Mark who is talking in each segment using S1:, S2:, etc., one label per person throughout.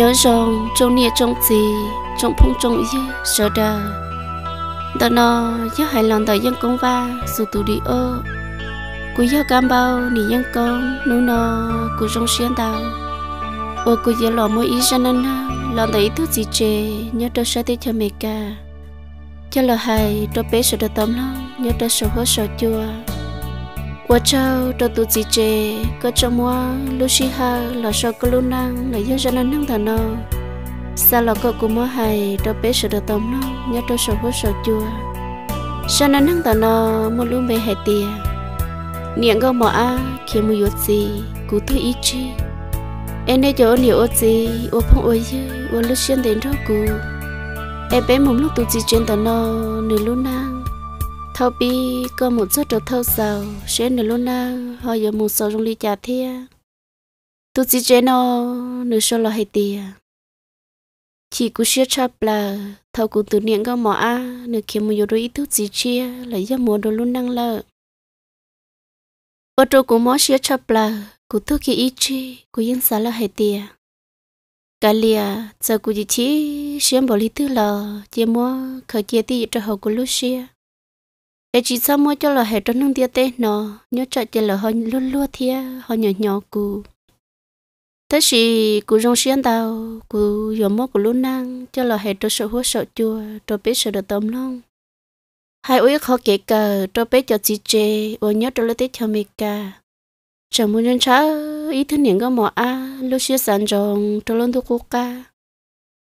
S1: nhớ rằng trong nia trong gì trong phong trong gì sợ đờ đó nó nhớ hài lòng đời dân công va sự tu đi ô cú nhớ cam bao nỉ dân công nú nó cú trong xuyên tàu ô cú nhớ lò mỗi ý ra nên lòng đời thứ gì chê nhớ đâu sợ tới cho mẹ cả cho lò hài đôi bé sợ đờ tâm lắm nhớ đâu sợ hốt sợ chua qua cho 我找到肚子姐，个周末露西哈老少个露囊，来要热闹弄头闹。xa lọ cơ của mỗi hai cho bé sợ được tâm nó nhớ tôi sợ hốt sợ chua sao nó nắng tao nó một lúc bé hai tia niệm câu mỏ a khi mua yết gì cú tôi ít chi em đây cho nhiều ốt gì ô phong ô dư ô lúc xuyên đến đó cú em bé mồm lúc tụi chị chuyện tao nó nửa lúc nang thâu bi có một chút trâu thâu sầu sẽ nửa luôn na họ giờ một sầu trong ly trà thia tôi chỉ chơi nó nửa số là hay tiền chỉ cú chia chắp là thâu cú tự niệm có mỏ a nửa kiếm một giờ đôi ý thức chỉ chia là do mùa đôi luôn năng lợ bao trâu cú mỏ chia chắp là cú thức khi ít chi cú yên xả là hay tiền cái lìa giờ cú chỉ chia xem bảo lý thứ là chia mua khởi chia thì cho họ cú lúc chia để chỉ sao mua cho là hệ cho nương tiết tê nó nhớ chạy cho là hơi luôn luôn thia hơi nhỏ nhỏ cù thế thì cù rong xiên tàu cù giờ mua cù luôn năng cho là hệ cho sợ húa sợ chua cho biết sợ được tôm long hai ôi khó kể cờ cho biết cho chị chê ô nhớ cho lấy tết cho mì cả chẳng muốn nhân cháu ý thứ niệm có mỏ a lúc xưa sàn rồng cho luôn thu cố ca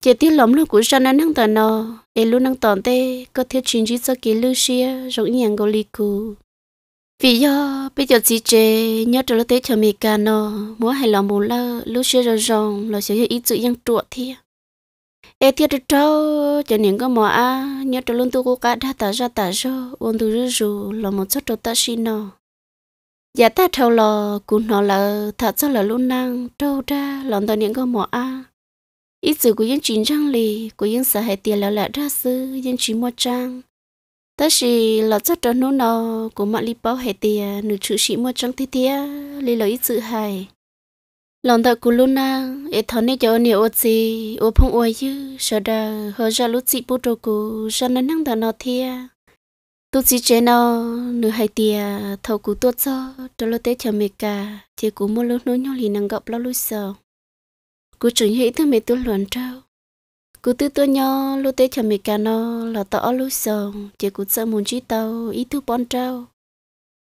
S1: chỉ tiếc lắm luôn của sao nó nâng tờ nó để luôn năng tòn tê có thể chuyển chỉ cho kỹ lưu xia rộng nhàng gò lì cù vì do bây giờ chị chế nhớ trở lại cho mì cà nó múa hay là muốn lơ lưu xia rồi rồng là sẽ ít chữ yên trụ thi ê thiệt được trâu cho nên có mỏ à nhớ trở luôn tôi cố cả đã tả ra tả ra ôn tu rư rù là một chút trâu ta xin nó giả ta thâu lò cũng nó là thật ra là luôn năng trâu ra lòng tờ những có mỏ à ít giờ của những chính trang lì của những xã hệ tiền lão lạ ra sư dân chính mua trang ta chỉ là rất đó nô nọ của mọi lý bao hệ tiền nữ chữ sĩ mua trang thi tia lì là ít dự hài lòng ta của luna ấy thọ này cho nhiều ô gì ô phong ô dư sợ đờ họ ra lúc chị bút đồ cũ ra nó năng đàn nó thia tôi chỉ chế nó nửa hai tia thầu cú tốt cho cho lo tế cho mẹ cả chế cú mua lúc nối nhau lì năng gặp lâu lúc sau cú chuẩn hĩ thứ mẹ tôi luận trâu cú tư tôi nhó lúc tế cho mẹ cả nó là tỏ lúc sông chỉ cú sợ muốn chi tàu ý thứ bon trâu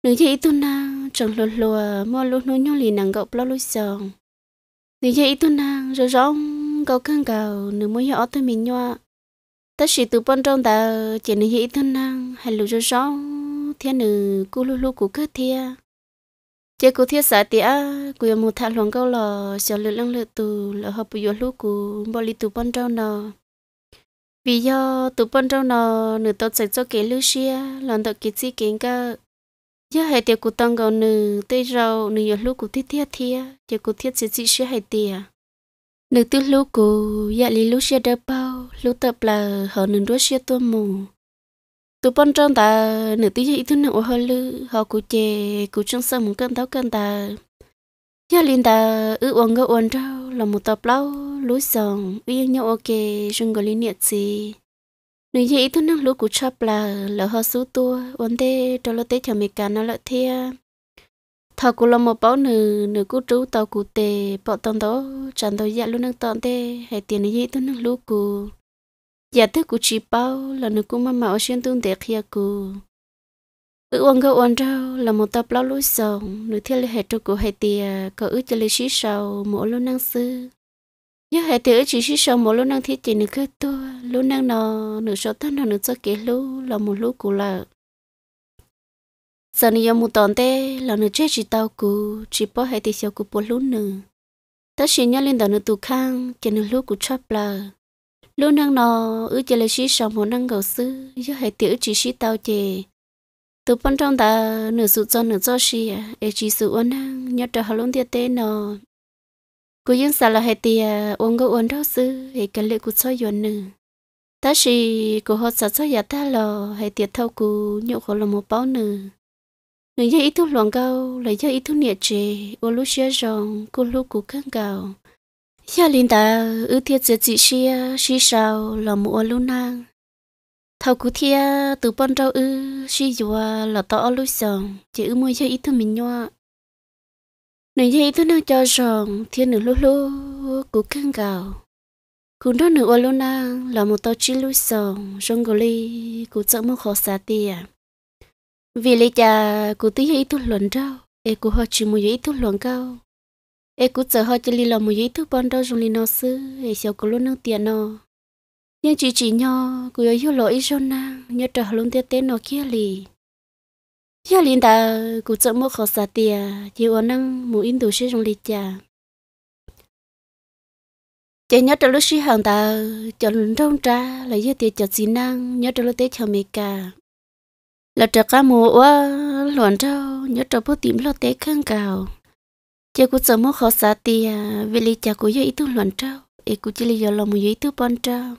S1: nữ chỉ ý tôi nàng chẳng lùa lùa mua lúc nô nhó lì nàng gọc lo lúc sông nữ chỉ ý tôi nàng rồi rong gọc căng gạo nữ mới nhỏ tôi mình nhọ ta chỉ từ bon trâu ta chỉ nữ chỉ ý tôi nàng hay lùi rồi rong thiên nữ cú lù lù cú cơ thiên chế cụ thiết xã tía cụ một thằng luồng câu lò sợ lửa lăng lửa tù lỡ hợp bùi lũ cụ bỏ lì tù bón trâu nò vì do tù bón trâu nò nửa tàu chạy cho kế lũ xia lần đầu kế chi kế cả giờ hai tiệc cụ tăng gạo nửa tây rau nửa lũ cụ thiết thiết thiết chế cụ thiết sẽ chỉ xia hai tiệc nửa tư lũ cụ giờ dạ lì lũ xia đỡ bao lũ tập là họ nửa đuôi xia tua mù tụ bọn trong ta nửa tí ít thứ nữa họ lư họ cụ chè cụ trong sân một cơn táo cơn ta nhà liền ta ư uống ngơ uống trâu là một tập lâu lúa sòng uyên nhau ok rừng gọi liên nhiệt gì nửa gì ít thứ nữa lúa cụ chập là là họ số tua uống tê cho lo tế cho mẹ cả nó lại thia thọ cụ là một bao nữ nửa cụ trú tàu cụ tề bỏ tông đó chẳng tàu dạ luôn nước tọn thế hay tiền gì thứ nữa lúa cụ giả thức của chị bao là nó cũng mama ở trên tung đẹp kia cô ở uống gấu uống rau là một tập lao lối sông nửa thiên là hệ trâu của hệ tia à, có ư cho lấy sĩ sầu mỗi lúc năng sư nhớ hệ tia ư chỉ sĩ sầu mỗi lúc năng thiết chỉ nửa cứ tua lúc năng nọ nửa số thân nọ nửa cho kể lú là một lú của là giờ này một tuần tê là nửa chết chỉ tao cú chỉ bao hệ tia sầu của bốn lú nửa ta chỉ nhớ lên đó nửa tụ khang chỉ nửa lú của chắp là lúc năng nó ư chả là xí sòng hồ năng gầu sư chứ hệ tiểu chỉ xí tao chè từ bên trong ta nửa sụt cho nửa cho xì à e chỉ sự uốn năng nhớ trở hà luôn tiệt tế nọ cú yên xả là hệ tiệt ôn gấu ôn đâu sư hệ cái lệ cú cho yuan nửa ta xì cú họ xả cho nhà ta lò hệ tiệt thâu cú nhậu khổ là một bao nửa người dân ít thu loạn gâu lại dân ít thu nhiệt chế ôn lúc xia rong cú lúc cú căng gào Nhà linh ta ư thiết giữa chị xia xí sao là mùa lưu nàng. Thảo cú thia từ bọn rau ư xí dùa là tỏ lưu sòng chỉ ư mua cho ít thứ mình nhọa. Nếu như ít thứ nào cho ròng thiên nửa lô lô cú căng gạo. Cú đó nửa lưu nàng là một tàu chi lưu sòng rong gồ ly cú sợ mua khó xa tìa. Vì lý cha cú tí ít thứ luận rau, ê cú họ chỉ mua ít thứ luận cao ê cú chờ họ chỉ li lò một giấy thứ bọn đâu dùng li nó sư ê xéo cú luôn nâng tiền nó nhưng chỉ chỉ nhau cú ở yêu lỗi ít cho na nhớ trở luôn tiền tê nó kia lì kia liền ta cú chờ mua khó xả tiền chỉ ở năng một in đồ sẽ dùng li chả chỉ nhớ trở lúc sĩ hàng ta chờ lần trong trà là yêu tiền chờ xí năng nhớ trở lúc tê chờ mẹ cả là trở cả mùa luận trâu nhớ trở bút tím lo tê khăn cào chị cũng sợ mất khó xả thì à, về lý cha cũng do ý tưởng luận trao ý cũng chỉ lý do lòng một ý tưởng bon trao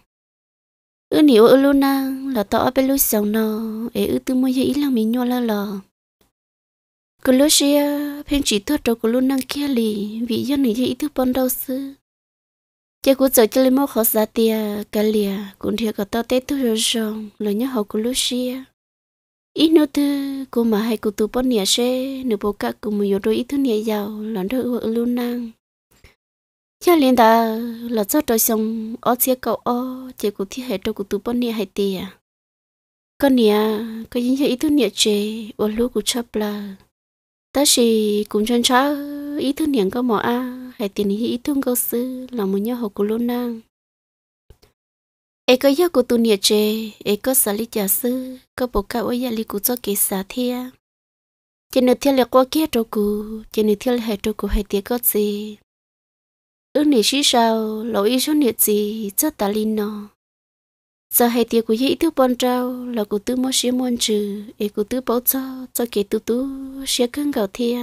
S1: ư nhiều ư luôn na là tao bên lối sống nó ý ư tư mới ý lòng mình nhau là lò cứ lúc xưa à, phim chỉ thoát trâu của luôn năng kia lì vì do này ý tưởng bon đâu sư chị cũng sợ chỉ lý mất khó xả thì cái lìa cũng thiệt cả tao tết thứ rồi rồi lời nhớ hậu của lúc xưa ít nữa thứ cô mà hay cô tu bón nhẹ xe nửa bộ cả cô mình đôi ít thứ nhẹ giàu lón đỡ vợ luôn năng cha liền ta là cho trời xong ở chia cậu ở chỉ cô thi hệ cho cô tu bón nhẹ hay tiền con nhẹ có những cái ít thứ nhẹ chê ở lúc cô chấp là ta chỉ cũng chân chá ít thứ nhẹ có mỏ a hay tiền ít thứ câu sư là một nhớ học cô luôn năng ấy có của tu nhiệt chê ấy có sở lý giả sư có bộ cao ấy giả à, lý của cho kỳ xả thia trên nửa thiên là qua kia trâu cụ trên nửa thiên là hệ trâu cụ hệ tiệt có gì ước nửa sĩ sao lỗ ý số nhiệt gì cho ta linh nó giờ hệ tiệt của dĩ thứ bon trâu là của tư mua sĩ muôn trừ ấy của tư bảo cho cho kỳ tu tu sĩ cưng gạo thia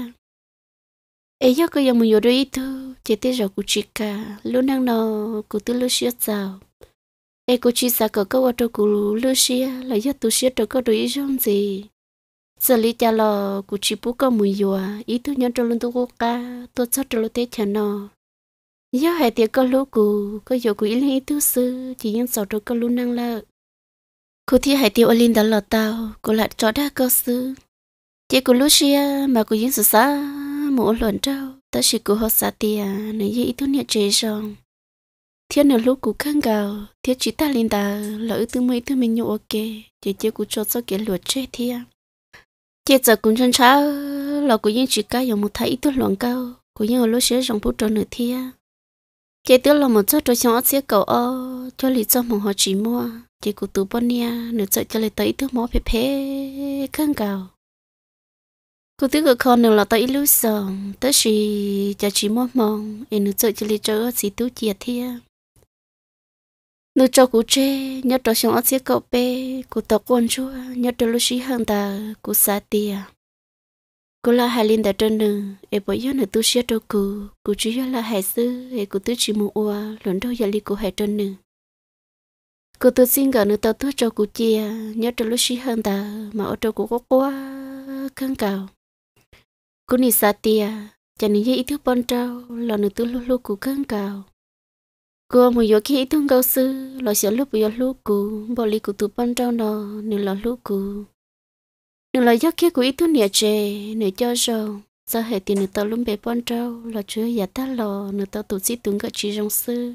S1: ấy yêu có yêu mình yêu đôi thứ chỉ tiếc rồi của chị cả lúc năng nó của tư lúc sĩ sao e cô chỉ sa cờ câu cho cô lư xia là do tu xia cho cô đối giống gì giờ lý cha lo cô chỉ bố có mùi dùa ý thứ nhân cho luôn tu cô ca tu cho cho luôn thế chả nó do hai tiệc có lú cô có dùa cô ý lên ý thứ sư chỉ nhân sau cho cô lú năng lợ cô thi hai tiệc olin đã lọt tao cô lại cho đa cơ sư chỉ cô lú xia mà cô yên sự xa mũ luận trâu ta chỉ cô họ xa tiệc này ý thứ nhận chế rong thiên là lúc cũ khăn gạo thiên chỉ ta lên ta lỡ từ mấy thứ mình nhậu ok thì chưa cũ cho cho cái luật chết thiên thiên giờ cũng chân cháo là cũng yên chỉ cá dùng một thái ít thuốc loạn cao cũng yên ở lúc xưa dòng phút tròn nửa thiên chỉ tức là một chỗ trò chuyện sẽ cầu ô cho lý do mà họ chỉ mua chỉ cụ tụ bọn nhà nửa chạy cho lấy tới thứ mỏ phê phê khăn gạo cụ tứ của con nửa là tới lúc sờ tới chỉ cho chỉ mua mong em nửa chạy cho lấy chỗ xí tú chia thiên nu cho cú chê nhớ cho xong ớt cậu bé cú tàu quân chúa nhớ cho lúc sinh hơn ta cú xa tia cú là hai linh đã trên nừ em bởi nhớ nửa tu xí cho cú cú chỉ là hai sư em cú tư chỉ mua ua lần đầu giờ li cú hai trên nừ cú tự xin gỡ nửa tàu tu cho cú chia nhớ cho lúc sinh hơn ta mà ở cho cú có quá khăn cầu cú nị xa tia chẳng những gì ít thứ bon trâu lần nửa tu lúc lúc cú khăn cầu cô mà yo khi thương gấu sư lo sợ lúc yo lúc cũ bỏ đi cú tụ ban trong đó nên là lúc cũ nên là giấc kia của ít thương nhà trẻ nên cho rồi giờ hệ tiền nên tao luôn bé ban trâu là chưa giả ta lo nên tao tổ chức tướng các chị trong sư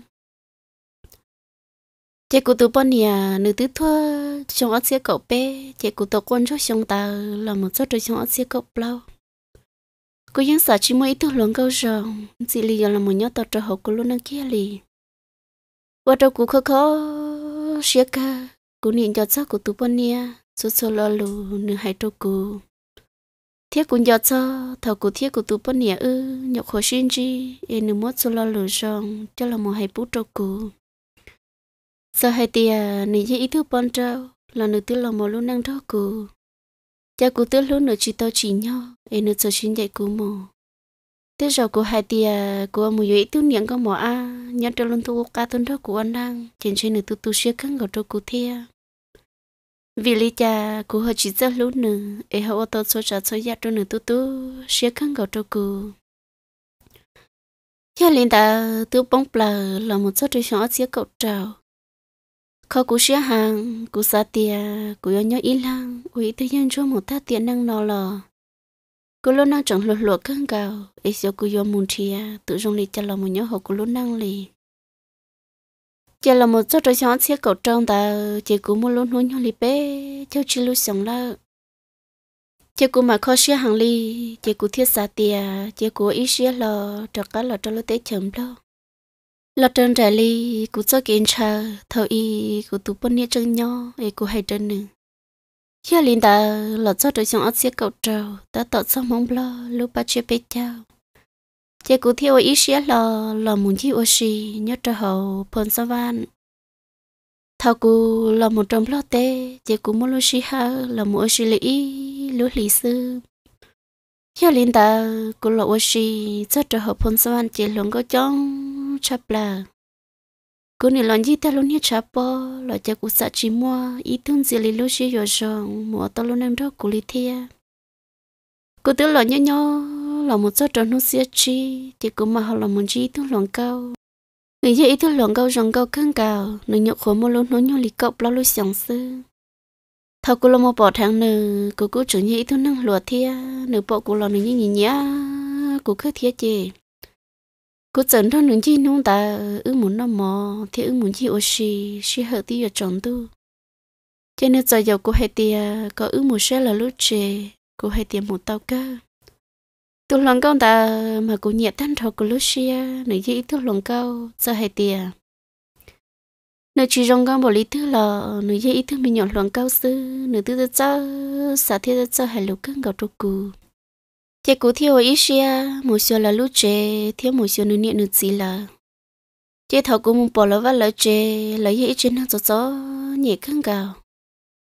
S1: chị cú tụ ban nhà nên tứ thua trong ớt xe cậu bé chị cú tụ quân cho trong ta là một số trong ớt xe cậu lâu cô dân xã chỉ mới ít thương lớn gấu rồi chỉ là một nhóm tao trở hậu của luôn kia liền ว่าเรากูเขาเขาเสียกะกูนี่ยอดซอกูตุปนเนี่ยสุดโซลลูนึงหายตัวกูเทียกูยอดซอเท่ากูเทียกูตุปนเนี่ยเออหยกขอชินจีเอ็นึงมดโซลลูจองเจ้าละมอหายปุ๊ตัวกูสหายเตียนี่ยี่อีทุปนเจ้าเรานึกตัวละมอลูนั่งทอกูเจ้ากูตัวลูนึกชีตอชีเนาะเอ็นึกจะชินใหญ่กูมอ thế giờ của hai tia của mù yếu tu niệm có mỏ a nhớ cho luôn tu ca tuân đó của anh đang trên trên này tu tu xuyên cứng gọi cho cô thia vì lý cha của hơi chỉ rất lúc nữa ấy họ ô tô số trả số giá cho nữa tu tu xuyên cứng gọi cho cô nhà linh ta tu bóng bờ là một số trẻ nhỏ xia cậu trào khó cú xia hàng cú xa tia cú nhớ ý lang ủy tư nhân cho một thác tiền năng nó lò cô luôn năng chẳng lột lột căng cao, ấy xíu cô yêu muốn chia tự dùng lì cho lòng một nhớ hậu cô luôn năng lì chả là một chỗ trời sáng xíu cầu trong ta chỉ cô muốn luôn hôn nhau lì bé theo chỉ lúc sáng là chỉ cô mà khó xíu hàng lì chỉ cô thiết xa tia chỉ cô ý xíu là cho cá là cho lúc tế chấm đâu là trơn rải lì cô cho kiến chờ thâu y cô tụ bún nhẹ chân nhau ấy cô hay trơn nữa khi linh đã lọt cho đối tượng ở xe cầu trầu, đã tọt ra mong lo, lúc ba chưa biết chào. Chị cụ thiêu ý xế lò, lò muốn chi ô xì, nhớ trở hậu, phần xa văn. Thảo cụ lò một trong lo tê, chị cụ mô lô xì hà, lò mô ô xì lý ý, lũ lý sư. Khi linh đã cụ lò ô xì, cho trở hậu phần xa văn, chị lũng có chóng, chắp là cô này lần gì ta luôn hết cha bỏ là cha cũng sợ chỉ mua ít tưởng gì lấy lúc chỉ giờ rằng mua ta luôn em đó cũng lấy thia cô tưởng là nhớ nhớ là một số trò nó xia chi thì cô mà họ là một chi tưởng lòng cao người dễ ý tưởng lòng cao rằng cao căng cao người nhậu khổ mua luôn nó nhau lì cọp lo lối sáng sư thao cô lo một bỏ tháng nè cô cứ chẳng như ít tưởng năng lụa thia nửa bộ cô lo nửa như nhỉ nhá cô cứ thia chê cô chẩn thằng những chi nông ta ư muốn nó mò thì ư muốn chi ô xì xì hợp tí ở chọn tu cho nên giờ dầu cô hay tia có ư muốn xe là lúc chê cô hay tia một tàu cơ tu lòng câu ta mà cô nhẹ thân thọ của lúc xia nữ gì tu lòng câu giờ hay tia nữ chỉ rong con bỏ lý thứ lò nữ gì ý mình nhọn lòng câu sư nữ tư tư cho xả thiết cho hay lúc cưng gặp trục cù thế chị cũng thiếu ít xia một số là lúc chê thiếu một số nữa niệm nữa gì là thế thầu cũng muốn bỏ lỡ và lỡ chị lấy ít trên nó cho cho nhẹ khăn gạo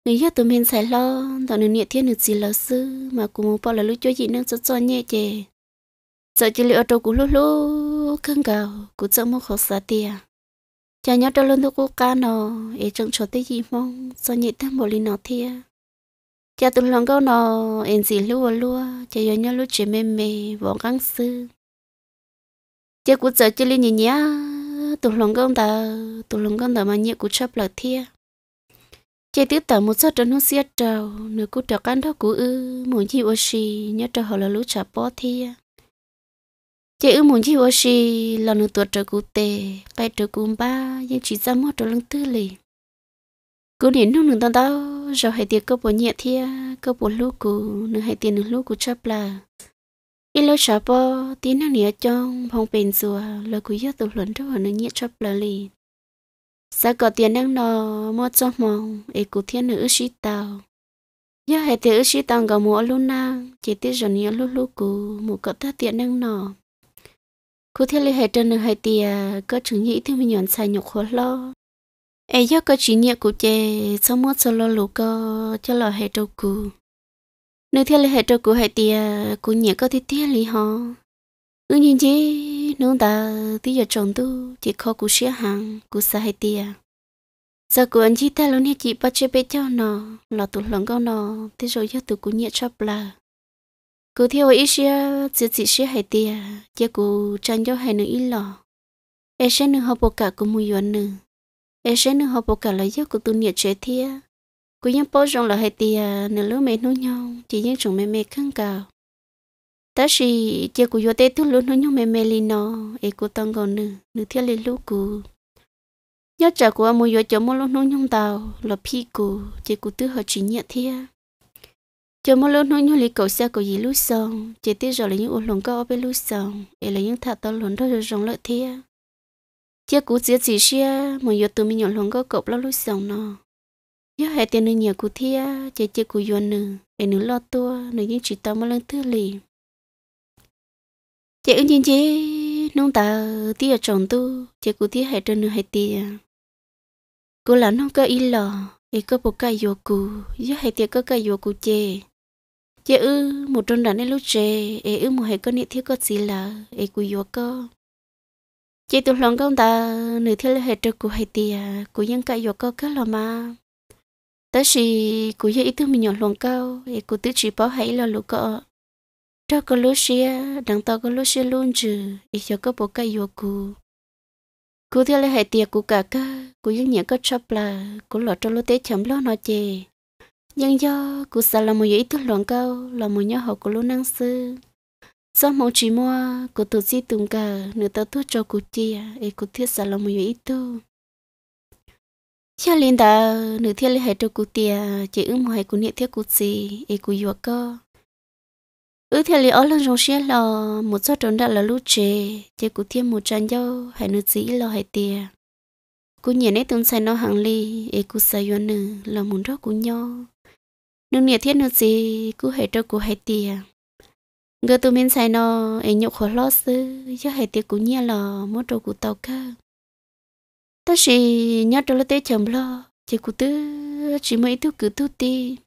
S1: nếu như tụi mình xài lo tao nữa niệm thiếu nữa gì là sư mà cũng muốn bỏ lỡ lúc cho gì nó cho cho nhẹ chê, sợ chị liệu đâu cũng lúc lúc khăn gạo cũng sợ mua khó xa tiền cha nhớ đâu luôn tôi cố ca nó ấy chẳng cho tới gì mong sao nhẹ thêm một ly nó thiệt cha tôi lòng câu nó em gì lúa lúa cha yo nhớ lúa chuyện mềm mềm vòng căng sư cha cú sợ chơi lên nhỉ tôi lòng câu ta tôi lòng câu ta mà nhẹ cú chấp là thia cha tiếp tờ một số trận hút xiết trầu nửa cú trầu cán đó cú ư muốn chi ô xì nhớ trầu họ là lúa chả bỏ thia cha ư muốn chi ô xì là nửa tuổi trầu cú tề cái trầu cú ba nhưng chỉ ra mót trầu lưng tư lì cú niệm nung nung tao tao giờ hai tiền cơ bộ nhẹ thia cơ bộ lúc cụ nửa hai tiền nửa lúc cụ chấp là ít lâu chả bỏ tí năng nhẹ trong phòng bên rùa là cụ yếu tụ luận cho nửa nhẹ chấp là lì sa có tiền năng nọ mò cho mong ấy cụ thiên nữ sĩ tàu giờ hai tiền ước sĩ tàu gò mùa luôn năng chỉ tiếc rồi nhớ lúc lúc cụ một cậu ta tiền năng nọ cụ thiên lì hai trần nửa hai tiền cơ chứng nhĩ thương mình nhọn xài nhục khó lo ai do có chuyện nhẹ của chè sau mất sau lo lũ có cho lo hệ trâu cù nếu theo hệ trâu cù hệ tia của nhẹ có thiết thiết lý họ ư nhìn chứ nông ta tí giờ trồng tu chỉ khó của xía hàng của xa hệ tia giờ của anh chị ta luôn hết chị bắt chế bé cho nó là tụt lòng con nó thế rồi do tụi của nhẹ cho là cứ theo ý xia chỉ chỉ xia hệ tia chứ của chẳng cho hệ nữ ý lò ai sẽ nữ học bộ cả của mùi yuan nữ ai sẽ nữa họ bỏ cả lời giấc của tôi nhiệt chế thia cứ những bỏ rong là hai tia nửa lứa mẹ nuôi nhau chỉ những chồng mẹ mẹ khăng cào ta chỉ chơi của yo tê thứ luôn nuôi nhau mẹ mẹ li nó ai của tăng còn nữa nữa thiết lên lũ cũ nhớ trả của mua yo cho mua luôn nuôi nhau tàu là phi cũ chơi của tứ họ chỉ nhiệt thia cho mua luôn nuôi nhau li cầu xa của gì lũ sông chơi tê rồi là những ô lồng cao bên lũ xong, ai là những thà to lớn đó rồi rong lợi thia chia cú chia chỉ xia mà giờ tôi mình nhận lòng có cọp lo lối sống nó giờ hai tiền nữa nhiều cú thia chơi chơi cú yên nữa để nữa lo tua nữa những chỉ tao mà lần thứ lì chơi ứng chiến chế nông ta ở tròn tu chơi cú thia hai trên nữa hai tia cú là nông có ít lò ý có bộ cái yêu cú giờ hai tiền có cái yêu cú chơi chơi ư một trong đàn ấy lúc chơi ấy ư một hai con nít thiếu có gì là ấy cú yêu có chị tụi lòng công ta nửa thế là hệ trợ của hai tia của dân cả yêu cầu cái là mà tới khi của dân ý thứ mình nhỏ lòng cao thì của tứ chỉ bảo hãy là lúc có cho có lúc xe đằng tao có lúc xe luôn chứ ý cho có bộ cái yêu của của thế là hai tia của cả cả của dân nhẹ có chấp là của lọ cho lúc tế chấm lo nó chê nhưng do của xa là một ít thứ lòng cao là một nhỏ học của lúc năng sư sao mong chỉ mua cô tổ chức tung cả nửa tao thuốc cho cô chi à e cô thiết sao lòng mày ít tu cho lên đó nửa thiết lấy hai cho cô tia chỉ ứng hai cô niệm thiết cô gì e cô yêu cơ ư thiết lấy ở lần rong xe lò một số trốn đã là lũ chế chỉ cô thiết một tràn dâu hai nửa dĩ lò hai tia cô nhìn ấy tung xài nó hàng ly e cô xài yon nửa là muốn đó cô nhau nửa niệm thiết nửa gì cô hai cho cô hai tia ngơ tụi mình xài nó ấy nhục khó lo sư chứ hay tiếc cũng nhia lò mốt trâu cú tàu cơ Tất chỉ nhớ trâu lo tê chầm lò, chỉ cú tư chỉ mấy thứ cứ thu ti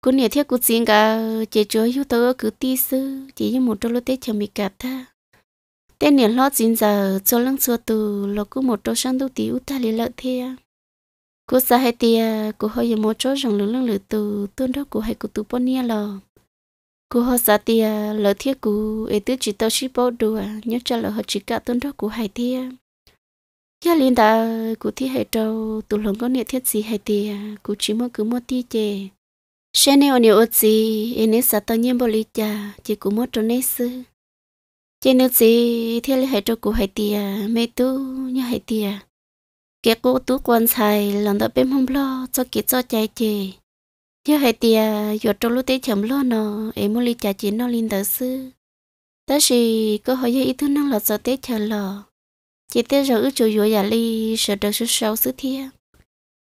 S1: cú nhẹ thiết cú xin cả chỉ chúa hữu tớ cứ ti sư chỉ như một trâu lo tê chầm bị cả ta tê nhẹ lo xin giờ cho lăng xua từ lo cụ một trâu sang tu tí u ta lì lợ thea cú sa hay tia cú hơi giờ một trâu rằng lưng lưng lử từ tuôn đó cú hay cú tu bón nhia lò cú họ sa tia lỡ thiết cú ấy tứ chỉ tao chỉ bảo đồ à nhớ cho lỡ họ chỉ cả tuần đó cú hay tia giờ liên đã cú thi hệ trâu tụ lòng có niệm thiết gì hay tia cú chỉ mua cứ mua ti chè xe này ở nhiều ớt gì ấy nếu sa tao nhiên bồ lý cha chỉ cú mua trâu nấy sư chỉ nếu gì thiết lý hệ trâu cú hay tia mấy tu nhớ hay tia kẻ cú tú quan sai lần đã bên hôm lo cho kỹ cho chạy chè giờ hệ tiề giờ trong lúc tế chậm luôn nọ, em muốn đi trả chị nó lên tới sư tới gì có hỏi ý thứ năng là sợ tế chờ lọ, chỉ tế rồi ước chủ yếu giả li sợ được số sáu sư thiê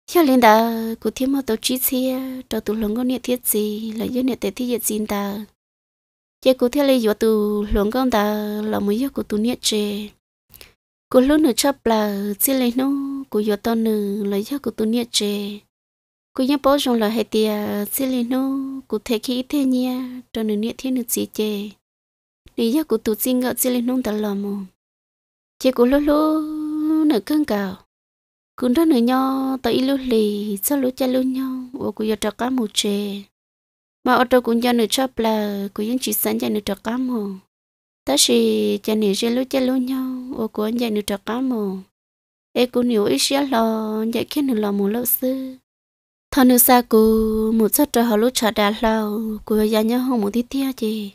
S1: cho lên đó cụ thiên mà tổ chức thiê cho tụ lồng con niệm thiết gì là do niệm tế thi diệt xin ta chị cụ thiên lấy do tụ lồng con ta là mới do cụ tụ niệm chê cụ lúc nữa chấp là xin lấy nó cụ do to nữ là do cụ tụ niệm chê cú nhớ bố chồng là hệ tiề xí lì nô cụ thể khi thế nha cho nên nhẹ thiên nữ chỉ chê nữ nhớ cụ tụt xin ngợ xí lì nô đã lò mù chị cụ lô lô nữ cơn cào cú đó nữ nho tới lô lì sau lô cha lô nhau ô cú giờ trọc cá mù chê mà ở tô cú nhớ nữ chắp là cú vẫn chỉ sẵn cho nữ trọc cá mù ta chỉ cho nữ chơi lô cha lô nhau ô cú anh dạy nữ trọc cá mù ê cú nhiều ít xía lo dạy khi nữ lòng mù lâu xưa thằng nữ sa cô một sát trời họ lúc trả đà lao cô gia nhớ không một tí tia gì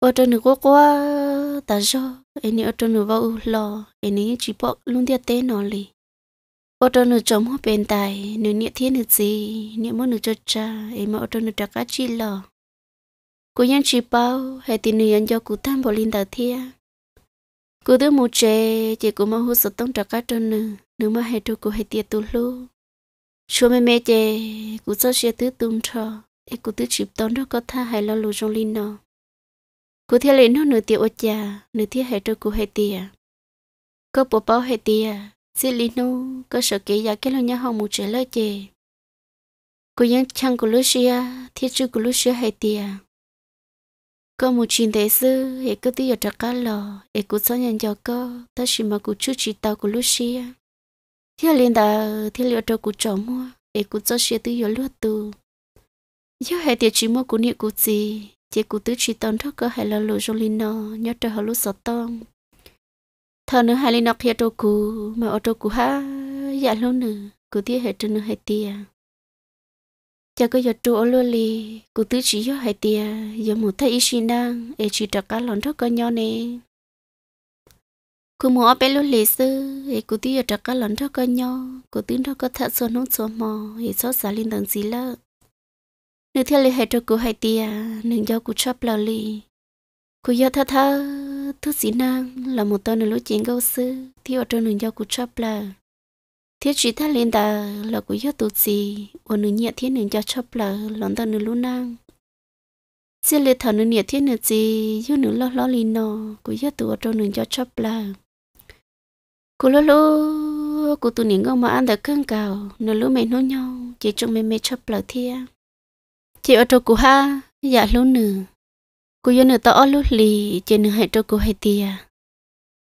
S1: ở trên nữ quá quá ta cho anh ở trên nữ vào lo anh ấy chỉ bỏ luôn tia té nó lì ở trên nữ chống hoa bên tài nữ nhẹ thiên nữ gì nhẹ muốn nữ cho cha em mà ở trên nữ trả cá chi lò cô nhân chỉ bao hay tin nữ nhân cho cụ tham bỏ linh tờ thia cô đứa một trẻ chỉ cô mà hút sợ tông trả cá trên nữ nữ mà hay cho cô hay tiệt tu luôn chúa mẹ mẹ chè cú cho xe tứ tung cho e cú tứ chụp tông đó có tha hay lo lù trong linh nó cú thiết lấy nó nửa tiệu ở nhà, nửa thiết hay cho cú hay tiề có bộ bao hay tiề xin linh nó có sợ kỹ giả cái lo nhà hồng một trẻ lơ chè cú yên chăng cú lú xe thiết chú cú lú xe hay tiề có một chuyện thế sự, hệ cứ tiề trắc cá lò hệ cú cho nhận cho có ta chỉ mà cú chú chỉ tao cú lú xe thiên linh đã thiên liệu cho cụ chó mua để cụ cho xe tư yếu lúa tù giờ hai tiệt chỉ mua cụ niệm cụ gì chỉ cụ tứ chỉ tông thóc cơ hai là lũ trong linh nó nhớ cho họ lũ sợ tông thờ nữa hai linh nó kia cho cụ mà ở cho cụ ha dạ luôn nữa cụ tiếc hệ cho nữa hai tia giờ có giờ trụ ở luôn lì cụ tứ chỉ cho hai tia giờ một thay ý xin năng, để chỉ cho cá lòng thóc cơ nhau nè cứ mua bé lúc lì sư thì cứ tiêu cho các lần thóc con nhau cô tiếng thóc có thật xuân hút xuân mò thì số xả linh tầng gì lơ nếu theo lời hai cho cứ hai tia nên do cứ chắp lò lì cứ do thơ thơ thứ gì năng là một tên lối chuyện gấu sư thiếu cho nên do cứ chắp lò thiết chỉ thắt lên đà là cô do tụt gì ở nửa nhẹ thiết nên do chắp lò lón tên nửa lúc năng xin lời thở nửa nhẹ thiết nửa gì yêu nửa lo lo lì cô cứ do ở trong nên do chắp lò cô lô lô cô tụi những ông mà ăn được cơn cào nửa lúa mày nấu nhau chỉ trông mày mày chấp lỡ thia chỉ ở chỗ cô ha dạ lúa nửa cô yo nửa tao lúa lì chỉ nửa hai chỗ cô hai tia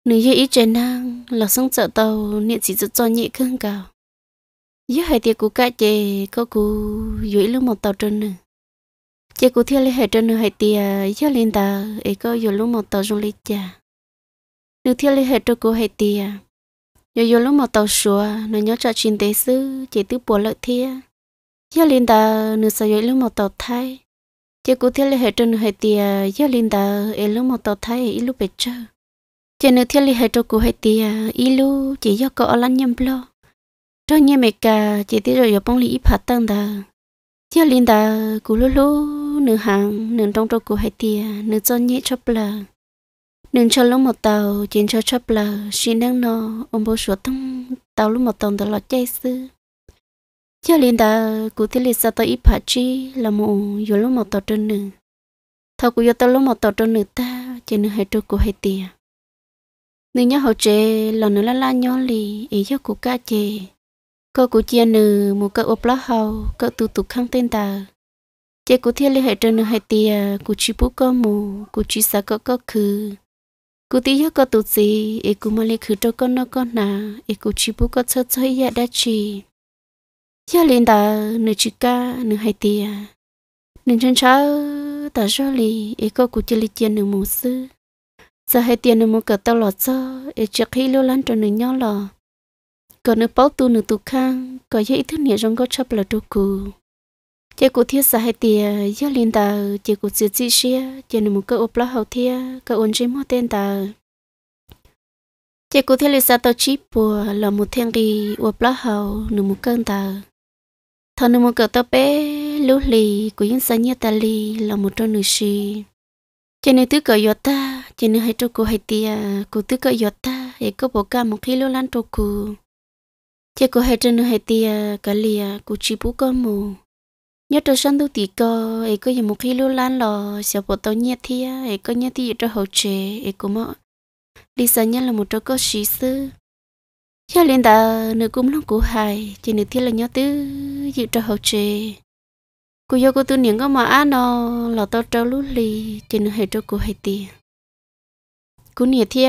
S1: nửa yo ít trên năng là sống sợ tàu niệm chỉ cho cho nhị cơn cào yo hai tia cú cả chè có cú dưới lúa một tàu trên nửa chỉ cô thia lấy hai trên nửa hai tia yo lên tàu ấy có yo lúa một tàu dùng lấy chả nửa thia lấy hai chỗ cô hai tia giờ giờ lúc mà tàu sủa nó nhớ cho chuyện tế sư chỉ tư bùa lợi thia giờ linh ta nửa sau giờ lúc mà tàu thay chỉ cố thiết lý hệ trên hệ tia giờ linh ta ở lúc mà tàu thay ít lúc bệt chờ chỉ nửa thiết lý hệ cho cố hệ tia ít lúc chỉ do ở lăn nhầm lo cho nhẹ mệt cả chỉ tiếc rồi giờ bông lý ít phát tăng ta giờ linh ta cố lúc lú nửa hàng nửa trong cho cố hệ tia nửa cho nhẹ cho bờ nên cho lúc một tàu chiến cho chấp là xin năng nó ông bố sửa tung tàu lúc một tàu đó là chạy sư cho lên ta cụ thể lịch sa tàu ít phá chi là mù dù lúc một tàu trên nửa thầu của tôi tàu lúc một tàu trên nửa ta trên nửa hai trâu cụ hai tiền nửa nhớ hậu chế là nửa la la nhỏ lì ý cho cụ ca chế cô cụ chia nửa một cỡ ốp lá hậu cỡ tu tụ khăng tên ta chế cụ thiết liên hai trên nửa hai tiền cụ chỉ bút cơ mù cụ chỉ sa cỡ cỡ khứ cú tí có tụ gì ê cú mà lấy khử cho con nó con nà ê cú chỉ bố có chơi chơi ya đã chỉ ya lên ta nửa chỉ ca nửa hai tia nửa chân cháu ta cho lì ê có cú chơi lì tiền nửa mù sư giờ hai tiền nửa mù cờ tao lọt cho ê chắc khi lâu lăn cho nửa nhau lọ. còn nửa bao tu nửa tu khang có dễ thứ nhẹ trong có chấp là tu cù chị cụ thiết sa hay tiề gia liên ta chị cụ chỉ chỉ xia chị nụ cơ ốp lá hậu thia cơ ôn chế mua tên ta chị cụ thiết lịch sa tao chỉ bùa là một thiên đi ốp lá hậu nụ một cơn ta thằng nụ một cỡ tao bé lú lì của những sa nhia ta lì là một trong nữ sĩ chị nữ tứ cỡ yết ta chị nữ hay trâu cụ hay tiề à, cụ tứ cỡ yết ta để có bộ ca một khi lú lan trâu cụ chị cụ hay trên nữ hay tiề à, cả lìa à, cụ chỉ bú con mù nhớ cho sân tu tì cơ ấy có gì một khi lưu lan lò xéo bộ tàu nhiệt thi ấy có nhiệt thi cho hậu chế ấy cũng mọ đi xa nhớ là một trò có sĩ sư cho lên ta nữ cũng lòng cụ hài chỉ nữ thi là nhớ tư dự cho hậu chế cô yêu cô tu niệm có mà á nó là tao trâu lú lì chỉ nữ hệ cho cô hay tiền cô nhiệt thi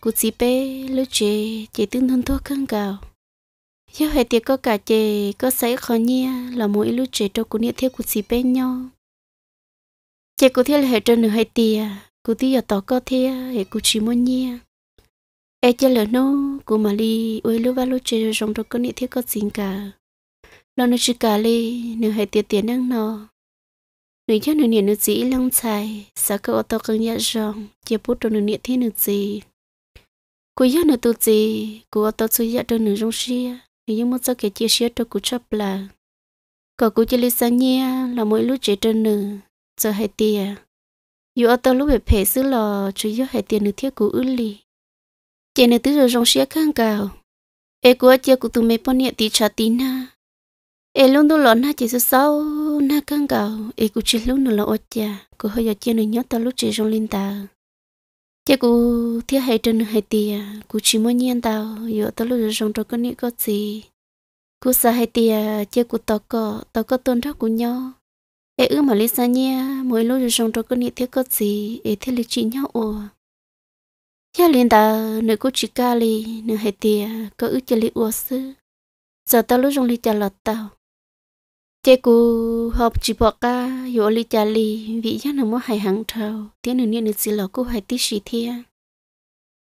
S1: cô chỉ bé lú chế chỉ tương thân thuốc cân cao giờ hệ tiệc có cả chè có sấy khó nhia là mỗi lúc chè trâu cũng nhia theo cuộc gì bên nhau chè cũng theo là hệ trên nửa hệ tiệc cô tí ở tỏ có theo hệ cô chỉ muốn nhia e chơi lỡ nô cô mà đi ôi lúc vào lúc chè rong trâu cô nhia theo có xin cả lo nó chỉ cả đi nửa hệ tiệc tiền đang nọ nửa chắc nửa niệm nửa dĩ lăng xài sao cậu tao cần nhẹ rong chè bút cho nửa niệm thế nửa gì cô giác nửa tu gì cô tao suy giác cho nửa rong xia nhưng mà cho cái chia sẻ cho cụ chấp là có cụ chỉ lấy sáng nhia là mỗi lúc chế trên nữ giờ hai tia dù ở tao lúc về phe xứ lò chủ yếu hai tiền nữ thiết cụ ư lì chế nữ tứ rồi rong xía khang cào ê của chia cụ tụi mấy bọn nhẹ tí trả tí na ê luôn đâu lọ na chỉ số sau na khang cao, ê cụ chỉ luôn nữa là ở chà cụ hơi giờ chia nữ nhớ tao lúc chế rong linh tàu thế cô thiết hệ trên hệ tia cô chỉ muốn nhận tao giờ tao lúc rồi cho con nít có gì cô sợ hệ tia thế cô tao có tao có tôn trọng của nhau ê ư mà lý sao nhia mỗi lúc rồi cho con nít thiết có gì ê thiết lịch chỉ nhau ủa chắc liền ta nếu cô chỉ ca li nếu hệ tia có ư chỉ lịch ủa sư giờ tao lúc rồi lịch trả lọt tao chế cú học chỉ bọc cả yo li cha li vị giác nó mua hải hàng trâu tiếng nữa nên chỉ là cô hải tí xì thia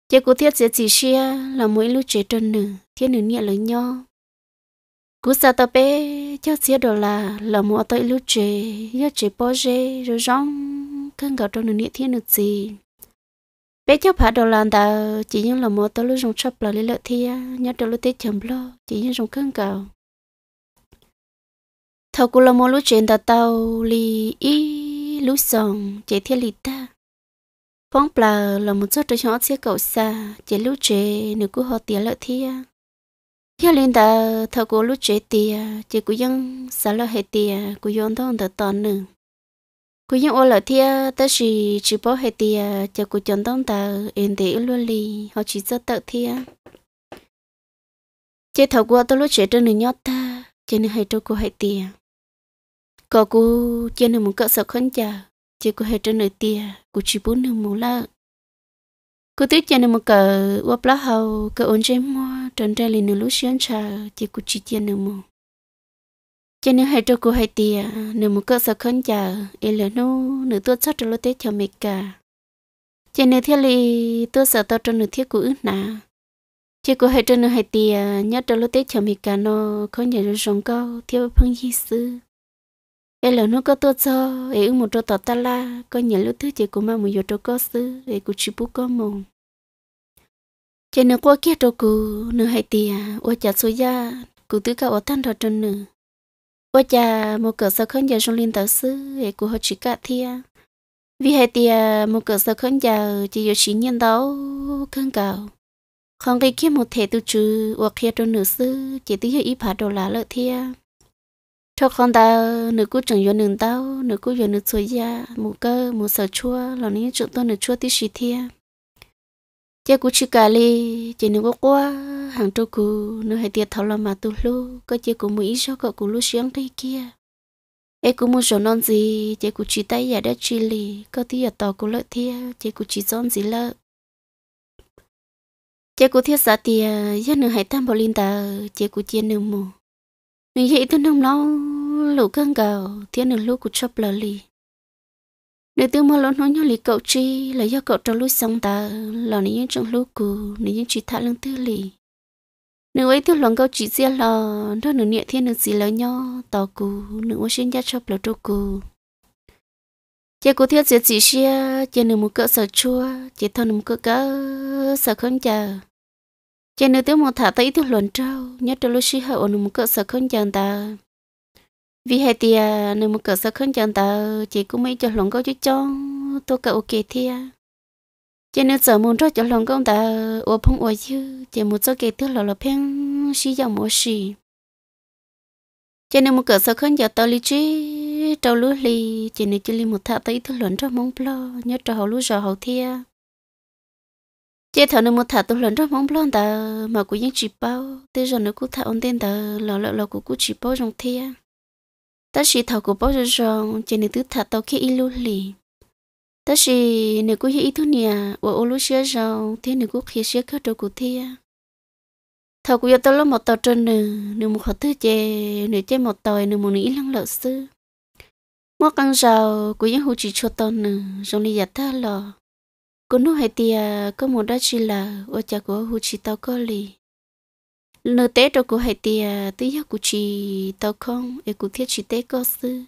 S1: chế cú thiết sẽ chỉ xia là mỗi lúc chế trơn nữa tiếng nữa nên là nho, cú sa tao bé cho xia đồ là là mua tới lúc chế yo chế bỏ chế rồi rong cơn gạo trâu nữa nên tiếng nữa gì bé cho phá đồ làm tao chỉ những là mua tới lúc rong chắp là lấy lợi thia nhớ đồ lúc tết chấm lo chỉ những rong cơn gạo thầu cô là một lúc trên tao tao li ý lúc sòng chế thiết li ta phong bà là một số đứa nhỏ xe cậu xa chế lúc chế nếu cứ họ tiền lợi thia khi lên ta thầu cô lúc chế tiền chế cứ dân xả lợi hết tiền cứ dân thằng tao tao nữa cứ dân ô lợi thia ta chỉ chỉ bỏ hết tiền chế cứ chọn thằng tao em để luôn li họ chỉ rất tao thia chế thầu cô tao lúc chế trên người nhót ta chế nên hay trâu cô hay tiền có cô chơi nữa muốn cỡ sợ khấn chả chỉ có hệ trên nơi tia cô chỉ muốn nữa muốn là cô tiếc chơi nữa muốn cỡ uop lá hậu, cỡ ôn chơi mua trần trai liền nửa lúc xuyên chả chỉ cô chỉ chơi nữa muốn chơi nữa hệ cho cô hai tia nữa muốn cỡ sợ khấn chả em là nó nữa tôi sắp cho lối tết cho mẹ cả chơi nữa thiết li tôi sợ tao trong nửa thiết của ước nào chỉ có hai trên hai tia nhớ trong lúc tết chồng mình cả nó không nhận được sống câu thiếu phương di sư ê lỡ nó có tôi cho ê ưng một trâu tọt ta la có nhà lúc thứ chỉ của mà một vô trâu có sư ê cụ chị bú có mồm chị nửa qua kia trâu cụ nửa hai tia ô chả số gia cụ thứ cả ô thân thọ trần nửa ô chả một cửa sau khấn giờ trong liên tàu sư ê cụ họ chỉ cả thia vì hai tia một cửa sau khấn giờ chỉ có chỉ nhân đó không cầu không cái kia một thể tu chư ô kia trâu nửa sư chỉ tứ hơi ít phá đồ lá lợi thia cho con ta nửa cú chẳng vô nương tao nửa cú vô nửa chuối gia mù cơ mù sợ chua là ní chỗ tôi nửa chua tí xì thia chế cú chỉ cà li chế nửa có qua hàng trâu cú nửa hai tiệt thảo là mà tu lu có chế cú mù ý cho cậu cú lu xiang tây kia e cú muốn chỗ non gì chế cú chỉ tay giả đã chỉ li có tí ya tò cú lợi thia chế cú chỉ zon gì lợ chế cú thiết giả tiệt ya nửa hai tam bảo linh ta chế cú chia nửa mù mình dậy thân nông lâu lẩu cơn gào thiên đường lũ của chóp lờ lì nếu tiêu mơ lớn nói nhau lì cậu chi là do cậu trong lũ xong ta là này những trong lũ cù này những chỉ thả lưng tư lì nếu ấy tiêu lòng cậu chỉ riêng là đó nửa nhẹ thiên đường gì lớn nhau tò cù nữ ô sinh ra chóp lờ trâu cù chị cô thiết giữa chị xia chị nửa một cỡ sợ chua chị thon một cỡ cỡ sợ không chờ cho nên tiếng muốn thả tới ít luận trâu, nhớ trâu lúc xí hậu ở nụ cơ sở không chân ta. Vì hai tia à, nụ cơ sở không chân ta, chỉ cũng mấy cho luận câu chứ chong, tôi cỡ ok thia. cho nên sợ muốn cho cho luận công ta, ô phong ô dư, chỉ muốn cho kể thứ là là phèn, xí dòng mỗi xì. cho nên một cơ sở không giờ tao lý trí, trâu lúc lì, chè nữ chỉ lì một thả tới ít luận trâu mong plo, nhớ trâu hậu lúc giờ hậu thia chế thảo nó một thả tôi lớn trong mong lon tờ mà cũng những chỉ bao thế rồi nó cũng thả ông tên tờ lò lò lò cũng cũng chỉ bao trong thia ta chỉ thảo cũng bao rồi chế nó tứ thả tàu khi ilu lì ta chỉ nó cũng hiểu thứ nhà và ô lô xía rồi thế nó cũng khi xía khát đồ của thia thảo cũng giờ tôi là một tờ trên nè nè một khó thứ chế nè chế một tờ, nè một nỉ lăng lợ sư mua căng rào cũng những hũ chỉ cho tàu nè rồi đi giặt thả lò cô nói hay thì có một đó chỉ là ô cha của hú chỉ tao có lì nửa tế cho cô hay thì tự giác của chị tao không em cũng thiết chị tế có sư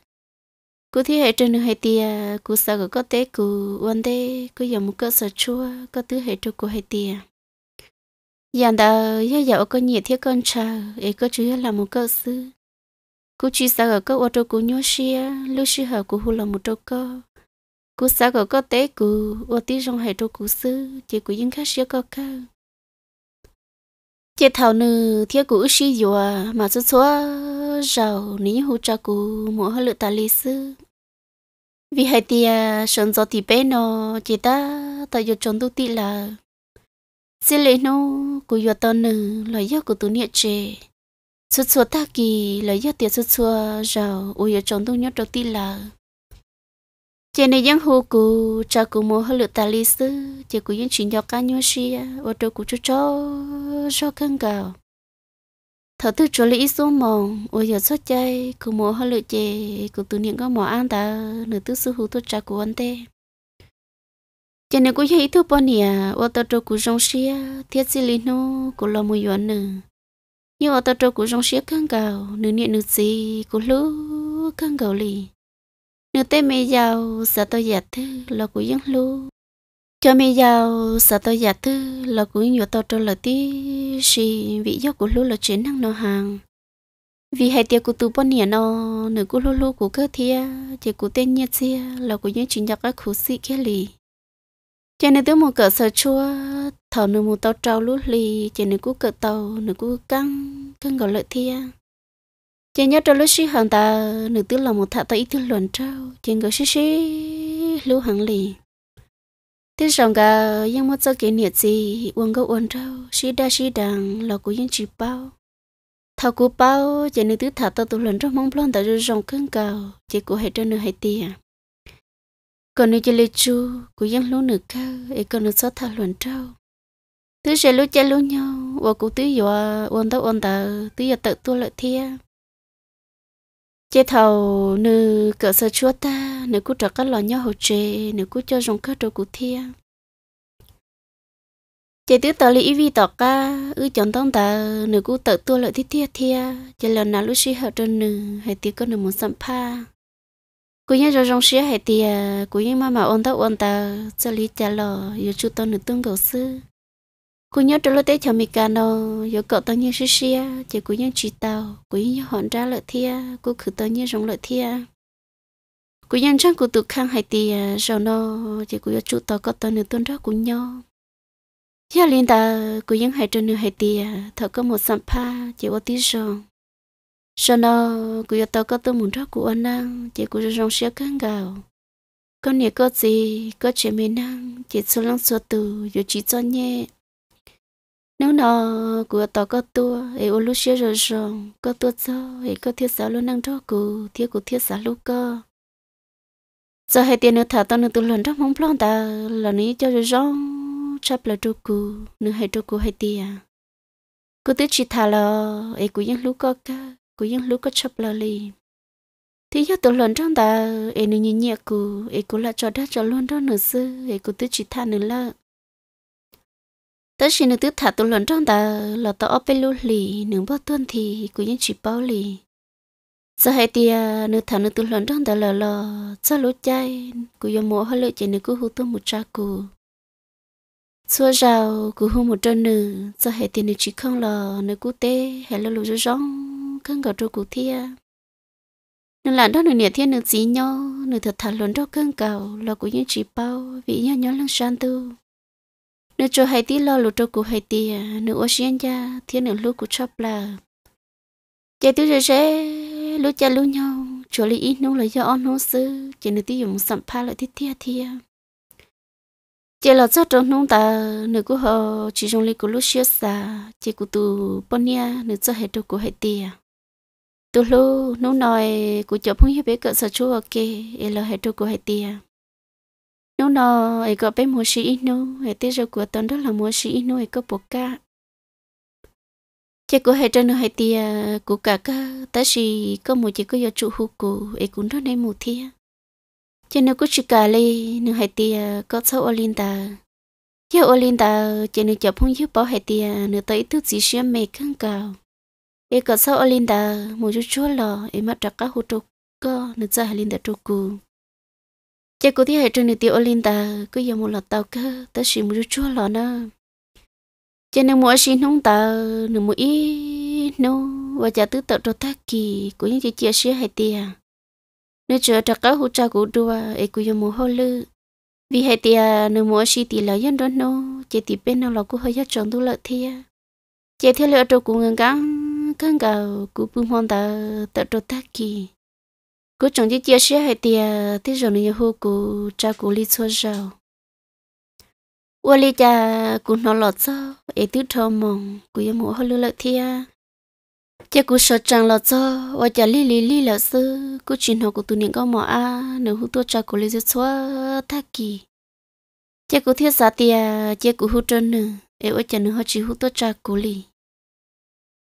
S1: cô thiết hệ trên nửa hay thì cô sao có tế cô quan tế cô dòng một cơ sở chua có thứ hệ cho cô hay thì dàn đó giờ giờ có nhiệt thiết con trà em có chủ là một cơ sư cô chỉ ở các ô tô của nhớ xia, lúc xia hở cô hú là một trâu cơ cú xã có có tế cú ô tí trong hệ trô cú sư chỉ cú dân khác xíu có ca chỉ thảo nữ thiếu cú xí dùa mà số số giàu ní hú cho cú mỗi hơi lựa ta lý sư vì hai tia sơn gió thì bé nó chỉ ta ta vô trốn tu tị là xin lỗi nó cú vô tao nữ lời giấc của tụ niệm trẻ số số ta kỳ lời giấc tiệt số số giàu ôi ở trốn tu nhớ trâu tị là chị này dân hồ cụ cha cụ mua hơi lượt ta lý sư chị cụ dân chuyện nhọc cá nhau xia ô tô cụ cho cho cho cân gạo thở thứ cho lý số mòn ô giờ sót chay cụ mua hơi lượt chị cụ tự niệm có mỏ ăn ta nửa thứ sư hồ tôi cha cụ ăn tê chị này cũng thấy thứ bao nè ô tô trâu cụ rong xia thiết xí lý nô cụ lo mua yến nè nhưng ô tô trâu cụ rong xia cân gạo nửa niệm nửa gì cụ lú cân gạo lì nếu tê mê giàu sợ tôi giả thư là của dân lu cho mê giàu sợ tôi giả thư là của nhiều tôi cho là tí xì vị gió của lu là chuyện năng nô hàng vì hai tia của tụ bọn nhỉ nó nửa của lu lu của cơ thia thì của tên nhiệt xia là của những chuyện giặc các khu sĩ kia lì cho nên tôi một cỡ sợ chua thở nửa một tàu trâu lút lì cho nên cũng cỡ tàu nửa cũng căng căng gọi lợi thia chị nhớ trong lúc xí hàng ta nữ tư là một thạ ta ít thứ luận trâu chị ngỡ xí xí lưu hàng lì thế rằng cả những một số kỷ niệm gì uống gấu uống trâu xí đa xí đằng là của những chỉ bao thảo cú bao chị nữ tư thạ ta tu luận trong mong plon ta rồi rồng cứng cầu chị cố hệ trên nữ hệ tiền à. còn nữ chị lê chu của những lũ nữ cao ấy còn nữ số thảo luận trâu thứ sẽ lũ chơi lũ nhau và cũng thứ giờ uống tao uống tao thứ giờ tự tu lợi thiêng chế thầu nữ cỡ sơ chúa ta nữ cú trở các lò nhau hồ chê nữ cú cho rồng các đồ cụ thia chế tứ tờ lý vi tỏ ca ư chọn tông tờ nữ cú tự tua lợi thiết thia thia chế lần nào lúc sĩ hậu trên nữ hãy tía con nữ muốn sắm pha cú nhớ cho rồng sĩ hãy tía cú nhớ mà mà ôn tao ôn tờ cho lý trả lò yêu chú tao nữ tương cầu sư cú nhớ trở lại cho mình cả nó giờ cậu tao nhớ xí xí chỉ cú nhớ chỉ tao cú nhớ hòn ra lợt thia cú khử tao nhớ rong lợt thia cú nhớ trang cú tụt khang hay tì rồi nó chỉ cú nhớ chú tao có tao nửa tuần đó cú nhớ giờ liền ta cú nhớ hay trên nửa hay tì thợ có một sắm pa chỉ có tí rồi rồi nó cú nhớ tao có tao muốn đó cú ăn năng chỉ cú rong xí căng gạo con nhà có gì có chuyện mình năng chỉ số lăng số từ giờ chỉ cho nhẹ nó của tao có tua ấy ô lúc xưa rồi rồi có tua sao ấy có thiết sao luôn năng cho cụ thiết cụ thiết sao lúc cơ giờ hai tiền nữa thả tao nữa tụi lần trong mong plon ta lần ní cho rồi rồi chấp là cho cụ nữa hai cho cụ hai tiền cụ tới chỉ thả là ấy cụ những lúc có cả cụ những lúc có chấp là liền thì giờ tôi lần trong ta ấy nó nhìn nhẹ cụ ấy cụ là cho đã cho luôn đó nữa sư ấy cụ tới chỉ thả nữa là tớ xin được tước thả tôi luận trong ta là tớ ở bên lưu lì nướng bao tuân thì của những chỉ bao lì giờ hai tia nửa thả nửa tôi luận trong ta là là cho lối chay của yêu mộ hơi lợi chạy nửa cứ hú tôi một cha cụ xua rào của hú một chân nửa giờ hai tia nửa chỉ không là nửa cụ tê hay là lối rối rong không gặp trâu cụ thia nửa là đó nửa nhẹ thiên nửa chỉ nhau nửa thật thả luận trong cơn cầu là của những chỉ bao vì nhau nhau lăng san tư nếu cho hay tí lo lụt cho cụ hay tí à nếu ở xuyên cha thiên đường lúc cụ chắp là chạy tiêu chơi sẽ lúc cha lúc nhau chỗ lý ít nông là do on hôn sư chỉ nữ tí dùng sắm pha lại thiết thiết thiết chỉ là rất trong nông ta nữ của họ chỉ dùng lý của lúc xưa xa chỉ của từ bọn nha nữ cho hệ đồ của hệ tia à. tụ lô nông nói của chỗ phong hiệp bé cỡ sở chú ở là hệ đồ của hệ tia nó nó ấy có bé mua sĩ nó ấy tới rồi của tuần đó là mua sĩ nó ấy có bộ ca chỉ có hai trăm nữa hai tia của cả ca ta chỉ có một chỉ có giờ trụ hụt của ấy cũng đó này một thia cho nên có chỉ cả lê nữa hai tia có sáu olin ta giờ olin ta cho nên chụp không giúp bảo hai tia nữa tới thứ gì xem mẹ khăn cào ấy có sáu olin ta một chút chút lò ấy mất trắc cả hụt trục có nửa ra hai linh ta trục chắc dạ, cũng thấy hệ trên này tiêu lên ta cứ giờ một lọt tàu cơ ta chỉ muốn chút chua lọ nè chị nên muốn xin không ta nửa muốn ít nô và chả tự tạo cho ta kỳ của những chị chia sẻ hệ tiền à. nếu chưa trả cá hỗ trợ của đua ấy cũng giờ mua hồ lư vì hệ tiền à, nửa muốn xin thì là dân đó nô chị thì bên nào là cũng hơi dắt chọn tu lợi thia à. chị theo lựa cho của người cắn cắn gạo cũng phương hòn ta tàu cho ta kỳ cô chồng đi chia sẻ hay tiền thế rồi nhiều hô cô cha cô li xua rau ua li cha cô nó lọt sao ấy thứ thơ mong cô yêu mua hơi lợi thia cha cô sợ chẳng lọt sao và cha li li li lọt sư cô chuyện họ cụ tụi những con mỏ a nếu hú tôi cha cô li xua thắc kỳ cha cô thiết giả tiền cha cô hú trơn nữa ấy ua cha nữa họ chỉ hú tôi cha cô li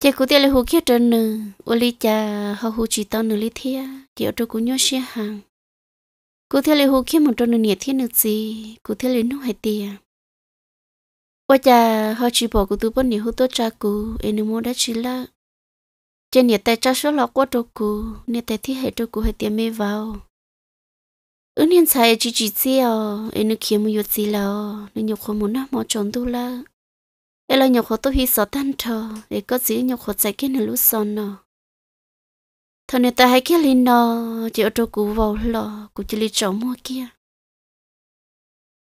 S1: chị cũng tiếc là hồ kia trơn nè ô li cha họ hồ chỉ tao nửa li thia chị cho trong cũng nhớ xe hàng cụ thể là hồ kia một trơn nửa nhiệt thiên được gì cụ thể là nước hải tiền ô cha họ chỉ bỏ cụ tu bớt nhiều hồ tốt cha cụ em mua đã chỉ là trên nhiệt tại cha số lọc quá cho cụ nhiệt tại thi hệ cho cụ hải tiền mê vào ứng hiện sai chỉ chỉ xe em nước kia một yết gì là nên nhục không muốn nó mò tròn tu la Ê là nhỏ khó tôi hi sợ tan thờ, để có gì nhỏ khó chạy kia nửa lúc sau nọ. thờ này ta hãy kia lên nọ, chỉ ở trong cú vào lọ, cú chỉ lấy cháu mua kia.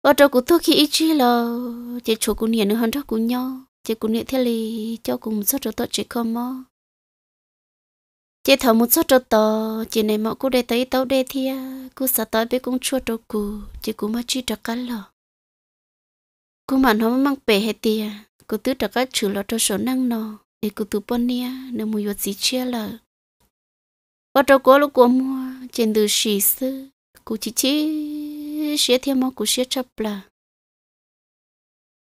S1: Ở trong cú thuốc khi ít chi lọ, chỉ chỗ cú nhẹ nữa hơn đó cú nhau, chỉ cú nhẹ thế lì, cho một số rồi tôi chỉ không mơ. Chỉ thờ một số rồi tò chỉ này mọi cú đây tới tàu đây thì, cú sợ tới bé cũng chua chỗ cú chỉ cú mà chi cho cá lọ. Cú mà nó mang bể hay tiệt cô tứ đã có chữ lo cho số năng nó để cô tứ bón nia nên mua vật gì chia lợ bắt đầu có lúc cô mua trên từ xì sư cô chỉ chỉ xé thêm một cô xé chập là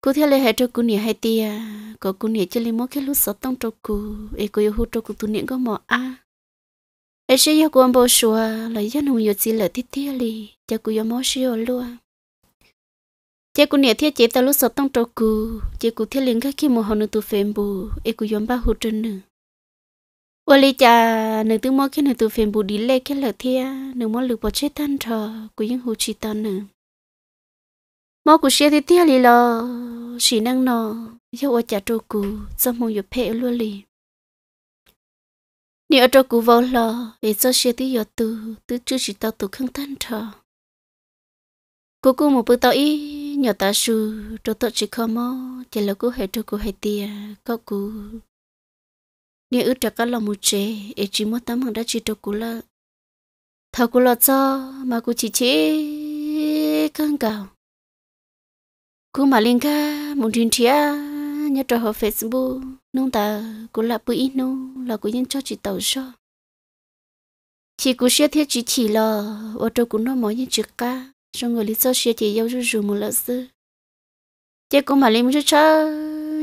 S1: cô theo lời hệ cho cô nia hai tia có cô nia chơi lên mò cái lúc sáu tông trâu cô ấy cô yêu hút trâu cô tứ niệm có mò a ấy sẽ yêu cô bao bố xua lấy dân hùng yêu chỉ là tít tia li cho cô yêu mò xíu luôn chị cũng nhớ thiết chế ta lúc sập tông trâu cù chị cũng thiết liền các khi mùa hòn tu phèn bù e cũng yếm ba hụt trên nữa ô lì cha nửa tương mơ khi nửa tu phèn bù đi lê khi lợt thia nửa mơ lửa bỏ chết tan trò của yếm hụt chi tao nữa mơ của xe thì thia lì lò, chỉ năng nọ yêu ở cha trâu cù cho mong yếm phe luôn lì nhớ trâu cù vào lò, để cho xe thì yếm tu tu chưa chỉ tao tu không tan trò cô cô một bữa tối nhỏ ta su cho tôi chỉ không mơ chỉ là cô hệ cho cô hệ tia có cô nếu ước cho các lòng một chế ấy chỉ mất tấm hàng đã chỉ cho cô là thầu cô là cho mà cô chỉ chế căng cầu cô mà liên ca một chuyện chia nhớ cho họ facebook nông ta cô là bự ít nô là cô nhân cho chị tàu cho Chỉ cô sẽ thiết chỉ chỉ là ở chỗ cô nó mới những chuyện ca cho người lý do xe thì yêu rú rú một lỡ sư chế cũng mà lấy một chút chớ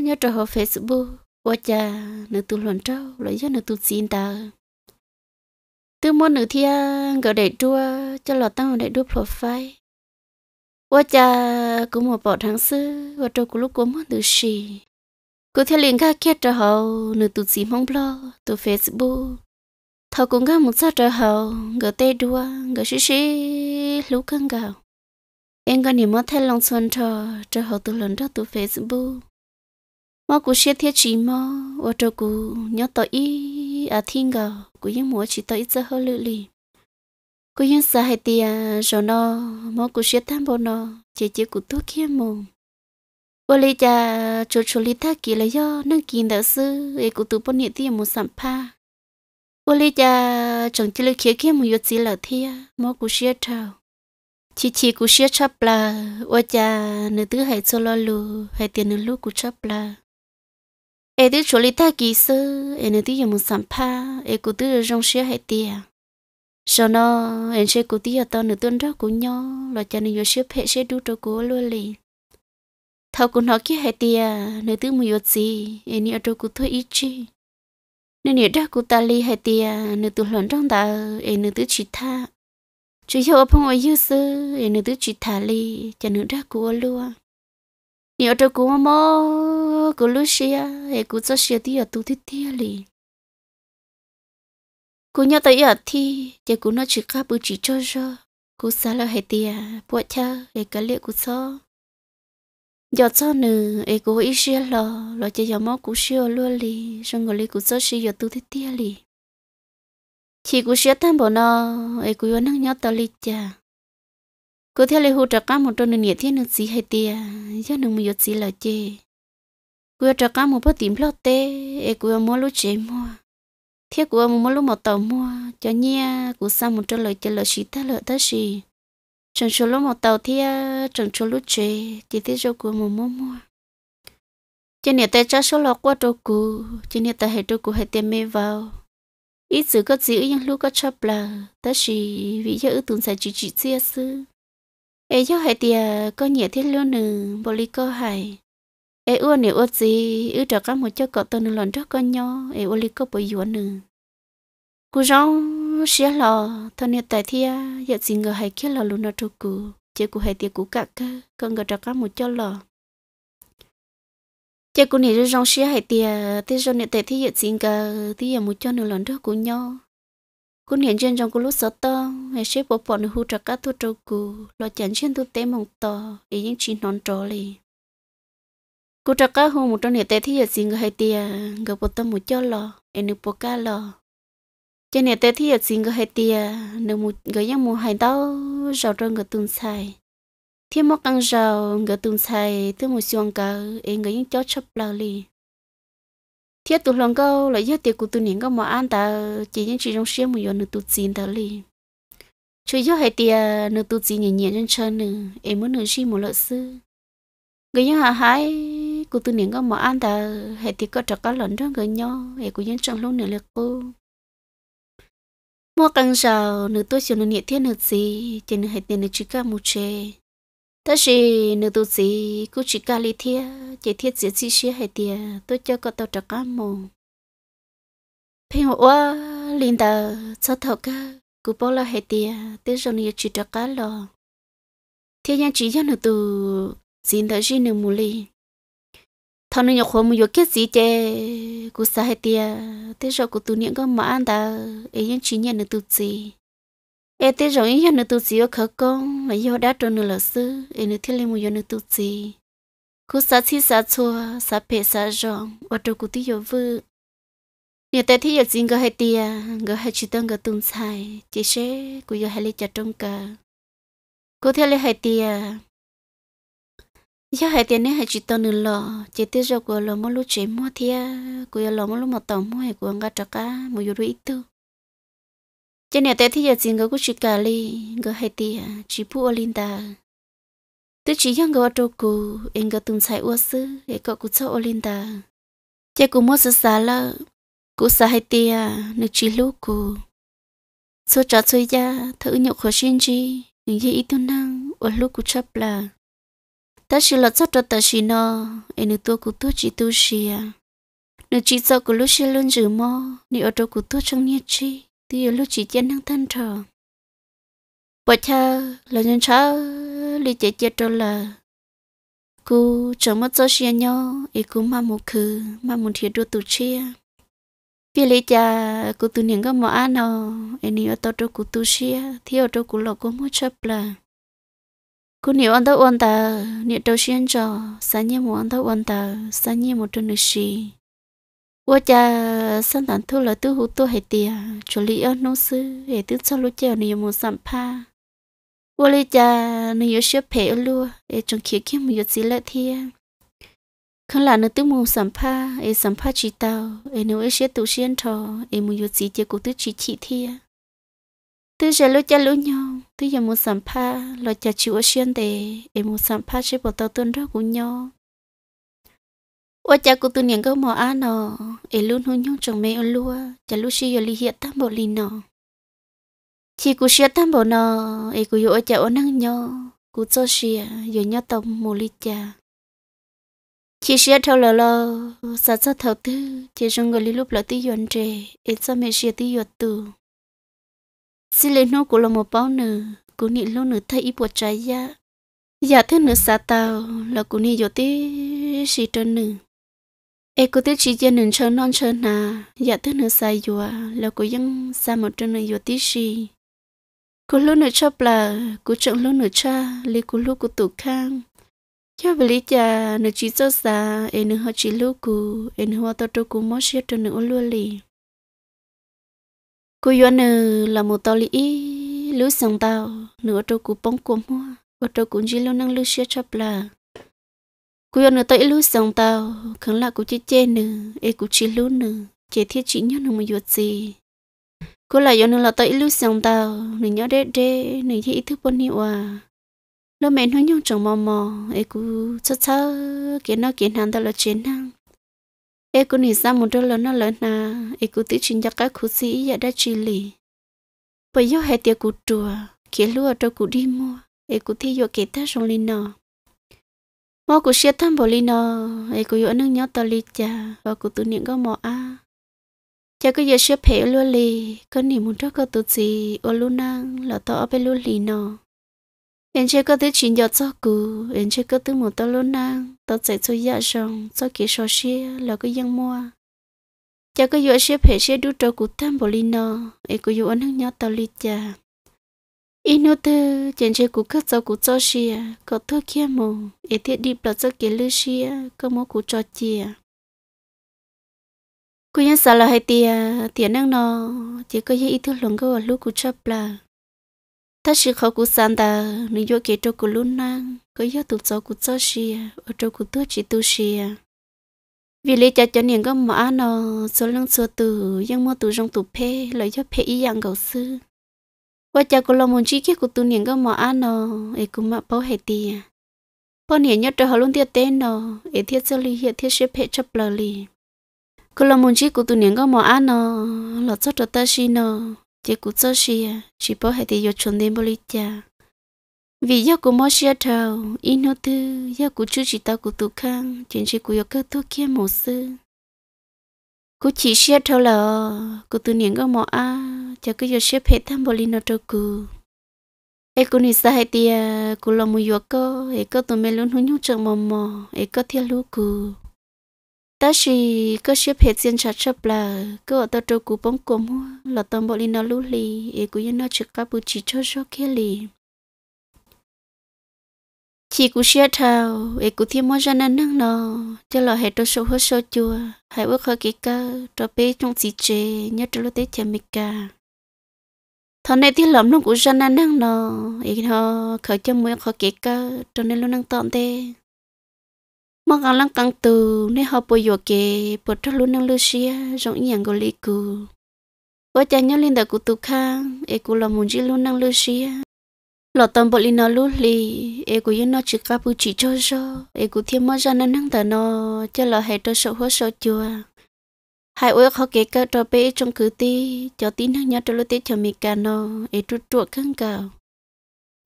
S1: nhớ trò họ facebook qua cha nửa tu luận trâu lại cho nửa tu xin ta từ môn nửa thia gọi để đua cho lọt tăng để đua profile qua cha cũng một bỏ tháng xưa và trâu cũng lúc của môn nữ sĩ cứ theo liền ga kia trò họ nửa tu xin mong blog tu facebook thầu cũng ga một sát trò họ gọi tê đua gọi xí xí lúc căng gạo em gần như mất thay lòng xuân trò trò hậu từ lần đó từ facebook mà cú sẽ thiết chỉ mà và trò cú nhớ tới ý à thiên gờ cú yên múa chỉ tới ít giờ hơi lự lì cú yên xa hay tia rồi nó mà cú sẽ tham bộ nó chỉ chỉ cú thuốc kia mồm và lì cha chỗ chỗ lì thác kỳ là do năng kỳ đạo sư ấy cú tụ bốn nhiệt tia một sắm pa ô lì cha chẳng chỉ là kia kia một yếu chỉ là thia mà cú sẽ trào chị chị cũng xia chắp là ô cha nữ tứ hay cho lo lù hay tiền nữ lú cũng chắp là em tứ chỗ lý ta kỳ sơ em nữ tứ dùng một sản pa em cũng tứ rong xia hay tiền sau nó em sẽ cũng tứ tao nữ tuân đó cũng nhau là cha nữ xia phe sẽ đu cho cô luôn liền thao cũng nói kia hay tiền nữ tứ mùi gì em nữ cho cô thôi ít chi nên nhớ ra cô ta li hay tiền nữ tụ luận trong ta em nữ tứ chỉ tha chỉ hiểu phong ở yêu sư để nữ tứ chỉ thả li cho nữ ra cua luôn nhiều trâu cua mò cua lú xia để cua cho xia tí ở tu tí tí li cua nhau tới ở thi chỉ cua nó chỉ cá chỉ cho cho cua xa là hệ tia Bỏ cha để cá liệt cua cho giờ cho nữ để cua ít xia lo lo cho giờ mò cua xia luôn li xong rồi li cua cho xia tu tí tí li chỉ cú sẽ tham bộ nó ai cú yêu năng nhớ tao lý cha cú theo lời hỗ trợ cá một trong nền nhiệt thiên nước gì hay tia do nương một giọt gì là chê cú trợ cá một bát tím lót tê ấy cú mua lúa chế mua thiết cú mua lúa một tàu mua cho nhia cú sang một trong lời chơi lời xí ta lợi ta xí chẳng số lúa một tàu thia chẳng số lúa chế chỉ thiết cho cú mua mua mua trên nhiệt tê cha số lọ qua trâu cú trên nhiệt tê hệ trâu cú hệ tiền mê vào ít sự có giữ nhưng lúc có chấp là ta chỉ vì giờ tuần sai chỉ chỉ chia sư ấy cho hai tia có nhẹ thiết luôn nè bồ lý có hài ấy ua nè ua gì ư trở các một cho cậu tôi nè lòn cho con nhau ấy ua lý có bồi yuan nè cú rong xia lò thôi nè tại thia giờ xin người hai kia lò luôn nó trục cú chỉ cú hai tia cú cả cơ con người trở các một cho lò chơi cũng này rong xía hay tiề thế rồi này tệ thì hiện xin cả thì giờ một cho nửa lần trước của nhau cũng hiện trên trong của lúc sợ to hay xếp bộ phận hú trạc cá thu trâu cù lo chán trên thu tế mong to ý những chi non trò lì cú trạc cá hú một trong này tệ thì hiện xin cả hay tiề gặp bộ tâm một cho lò em được bộ cá lò trên này tệ thì hiện xin cả hay tiề nửa một người giang mùa hay đau rào rong người tương sai thiên mô căng rào ngỡ tùng xài tư một xuồng cờ ấy ngỡ những chó chấp lao li thiết tụ lòng câu là giết tiệc của tụ niệm có mà ăn ta chỉ những chuyện trong xe một giờ nửa tụ chín ta li chú giết hai tiệc nửa tụ chín nhẹ nhẹ trên chân nửa em muốn nửa chi một lợi sư người những hạ hái của tụ niệm có mà ăn ta hai tiệc có trọc có lẫn đó người nhau ấy của những trong luôn nửa lực cô mua căng rào nửa tôi chiều nửa nhẹ thiết nửa gì trên nửa hai tiệc nửa chỉ cả một chè thế thì nữ tu sĩ cứ chỉ cả lý thiết chỉ thiết diễn chi xí hay tiệt tôi cho có tao trọc cá mồ phi hồ quá liền tờ cho thọ cá cứ bỏ là hay tiệt tới rồi nữ chỉ trọc cá lo thế nhân chỉ cho nữ tu xin đỡ gì nữ mù li thằng nữ nhọc khổ mù yếu kết gì chê cứ sai hay tiệt tới rồi cứ tu niệm có mà ăn tờ ấy chỉ nhận nữ tu sĩ ê tê rộng ý nhận nữ tu sĩ ở khởi công mà do đã trộn nữ lỡ sư ê nữ thiết lên một do nữ tu sĩ cú sa chi sa chua sa phe sa rộng và trộn cú tí dầu vư nhà tê thiết dọc gì ngờ hai tia ngờ hai chữ tân ngờ tung xài chỉ sẽ cú giờ hai lê chả trong cờ cú thiết lê hai tia giờ hai tia nếu hai chữ tân nữ lọ chỉ tê rộng của lọ mỗi lúc chế mua thia cú giờ lọ mỗi lúc một tổng mua hai của ngã trắc cá một dầu ít tư cho nên tết thì giờ chính ngỡ cũng chỉ cả li ngỡ hay tiệt chỉ bu linh ta tôi chỉ yang ngỡ đâu cù em ngỡ từng sai uất sư để có cũng cho linh ta chỉ cũng mua sơ sá là cũng sa hay tiệt nước chỉ lú cù số trả chơi ra thử nhậu khó xin chi những gì ít tuân năng ở lú cũng chấp là ta chỉ là cho cho ta chỉ nó em nước tôi cũng tôi chỉ tôi chỉ à nước chỉ cho cũng lúc xin luôn chữ mò nếu ở đâu cũng tôi chẳng nhiệt chi thì lúc chỉ chân năng thân thờ bà cha là nhân cha lý chế chế trâu là cú chẳng mất cho xia nhau e cú mà một khứ mà muốn thiệt đua tu chia vì lý cha cú tụ niệm cái mỏ ăn nó anh ấy ở đâu cú tu xia, thì ở đâu cú lọ cú mua chấp là cú niệm ăn đâu ăn ta niệm đâu xuyên cho sáng nhiên một ăn đâu ăn ta sáng nhiên một trơn được xì cha là tu nô sư 我家生产土了都好多海地，处理要农事，也都操路叫你有没上怕。我嘞家你有些陪路，也种起起没有几了天。看来你都没上怕，也上怕知道，也你有些都先头，也没有几结果都去起天。tôi sẽ lúc cha lúc nhau tôi giờ muốn sắm pha lo cha chịu xuyên đề em muốn sắm pha sẽ bỏ tao tuân ra của nhau ว่าจะกูตุเนียงก็มออาเนาะเอลุนหุ่นยงจงเมอลัวจะลุชิยลิเฮียตั้มบลินเนาะชีกูเชียตั้มบเนาะเอกูอยู่จะอนังเนาะกูโซเชียอยู่เนาะตอมโมลิจาชีเชียเท่าละละสาจะเท่าตื้อเจจงกลิลุปละตียอนเจเอจะเมเชียตียอดตูสิเลนูกูละมอเป้าเนอกูนี่ลูเนอทอีปวดใจยะอย่าเท่าเนอสาตาวแล้วกูนี่อยู่ที่ชีตนหนึ่ง e cô tiết chỉ cho nên chờ non chờ nà dạ thức nữa sai dùa là cô dân xa một trơn này dùa tí gì cô lúc nữa chấp là cô chọn lúc nữa cha li cô lúc cô tụ khang cho về lý cha nữ chỉ cho xa em nữ họ chỉ lúc cô em họ tao cho cô mất chết trơn nữa luôn lì. cô yo nữ là một tao lý lũ sang tao nữa cho cô bông cô mua ở cho cô chỉ lúc năng lũ chết chấp là cú yon tới lú sông tao khẩn là cú chỉ chê nè ê cú chỉ lú nè chế thiết chỉ nhớ nè mà yuột gì cú là yon là tới lú sông tao nè nhớ đế đế nè chỉ ý thức bôn hiệu à lô mẹ nói nhung chồng mò mò ê cú chớ chớ kiến nó kiến hàng tao là chiến hàng ê cú nỉ ra một đôi lớn nó lớn nà ê cú tự chính cho các khu sĩ dạ đã chỉ lì bởi do hai tiệc cú trùa kia lúa cho cú đi mua ê cú thấy yêu kế ta trong linh nọ mò cụ xe thăm bò li nọ ấy cũng yêu nâng nhau tao li chà và cũng tụ niệm có mò a chà cụ giờ xe phê luôn li có niệm muốn cho có tụ gì ở lu năng là tao ở bên lu li nọ em chưa có thứ chuyện giờ cho cụ em chưa có thứ một tao lu năng tao chạy cho dạ rồng cho kỹ so xe là cái dân mua chà cụ yếu xe phê xe đu trâu cụ thăm bò li nọ ấy cũng yêu nâng nhau tao li chà inu te chen che ku khát sau ku cho xia có thua kia mù ít thiết đi bật cho kia lư xia có mô ku cho chia ku yên sa la hai tia tia năng nó chỉ có yên ít thứ lòng go lu ku chấp là ta sự khó ku san ta nên yo kia cho ku luôn năng có yên tụ cho ku cho xia ở cho ku thua chỉ tu xia vì lý cha cho niềng có mà nó số lượng số từ nhưng mà tụ trong tụ phê lại cho phê ý dạng gầu sư ว่าจะกูลมงชีแค่กูตุนเหียงก็หมออันนอเอกูมาเป้าเหตีอ่ะป้อนเหียงยอดจะหลุ่นเตียเต้นนอเอเทียเจลีเฮียเทียเชเพชเปลลีกูลมงชีกูตุนเหียงก็หมออันนอหลอดซอดตาชีนอเจกูเจชีอ่ะชีเป้าเหตียอดชนเดนบริจา vì do của mỗi xe thầu in hô tư do của chú chỉ tao của tụ khang chuyện gì của yêu cơ thuốc kia mổ sư cú chỉ xe thôi là cú tự niệm có mỏ à cho cứ giờ xe phê tham bồ linh nó cho cú ấy cú nít sai tia cú làm mùi vợ cơ ấy cơ tụi mình luôn hôn nhau chẳng mò mò ấy cơ thiên lú cú ta chỉ có xe phê tiền chặt chắp là cứ ở tao cho cú bóng cú mua là tao bồ linh nó lú lì ấy cú yên nó chỉ cá bù chỉ cho cho kia lì chị cũng xe thao ấy cũng thêm mua ra nâng năng nó cho là hệ đồ sâu hết sâu chùa, hãy bước hơi kỹ cơ cho bé trong chị chê nhớ cho lúc tế chè mì cả thọ này thì lắm nó cũng ra nâng năng nó ấy họ khởi cho mỗi khó kỹ cơ cho nên luôn năng tọn tê mà càng lăng càng từ nên họ bồi dọ kề bồi cho luôn năng lưu xe rộng nhàng của lý cù có cha nhớ lên đời cú tụ khang ấy cũng là muốn chỉ luôn năng lưu xe lo tâm bộ li nó lú li e của yên nó chỉ cá bự chỉ cho cho e của thiên mới ra nên năng tờ nó cho là hệ cho sầu hết sầu chùa hai ôi khó kể cả trò bé trong cử ti cho tí năng nhớ trò lối tết cho mi cả nó e trụ trụ căng cào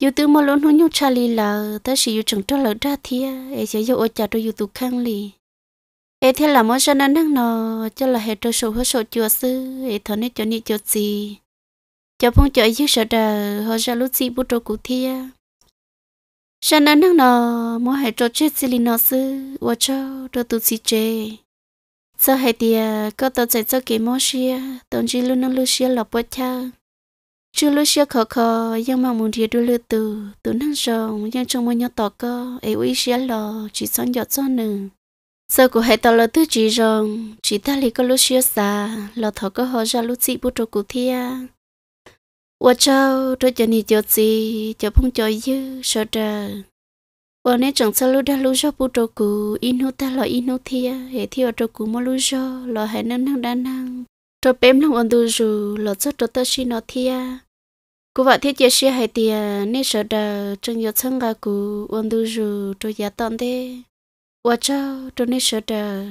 S1: yêu tư mà luôn hôn nhau cha li là ta chỉ yêu chẳng cho lỡ ra thia e sẽ yêu ôi cha cho yêu tu khang li e thế là mới ra nên năng nó cho là hệ cho sầu hết sầu chùa sư e thằng này cho ni cho gì cho phong chợ chứ sợ đờ họ ra lúc gì bút đồ cụ thi à sao nó nâng nọ mỗi hai trâu chết xì lì nọ sư và cho đồ tụ xì chê sau hai tia có tàu chạy cho kỹ mò xia tổng chí luôn nâng lưu xia lọc bó cha chú lúc xia khó khó nhưng mà muốn thiệt đu lưu từ tụ nâng rồng nhưng trong mỗi nhau tỏ cơ ấy uy xia lò chỉ son giọt cho nừng sau của hai tàu là thứ chỉ rồng chỉ ta lì có lúc xia xa lò thọ có họ ra lúc gì bút trâu cụ thi à 我找这叫你叫子，叫碰叫友说着。我那整次路的路上不照顾，一路打了一路贴，也贴我照顾么路上，老还能能难难。这边弄完都住，老早这都是那贴。cô vợ thiết chế xe hay tiền nên sợ đờ trong yếu thân gà cụ ôn đu rù cho giá tọn thế và cho cho nên sợ đờ